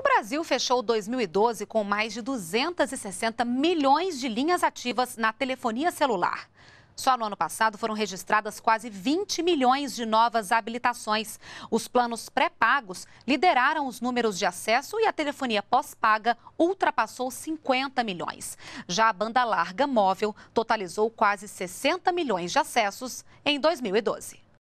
O Brasil fechou 2012 com mais de 260 milhões de linhas ativas na telefonia celular. Só no ano passado foram registradas quase 20 milhões de novas habilitações. Os planos pré-pagos lideraram os números de acesso e a telefonia pós-paga ultrapassou 50 milhões. Já a banda larga móvel totalizou quase 60 milhões de acessos em 2012.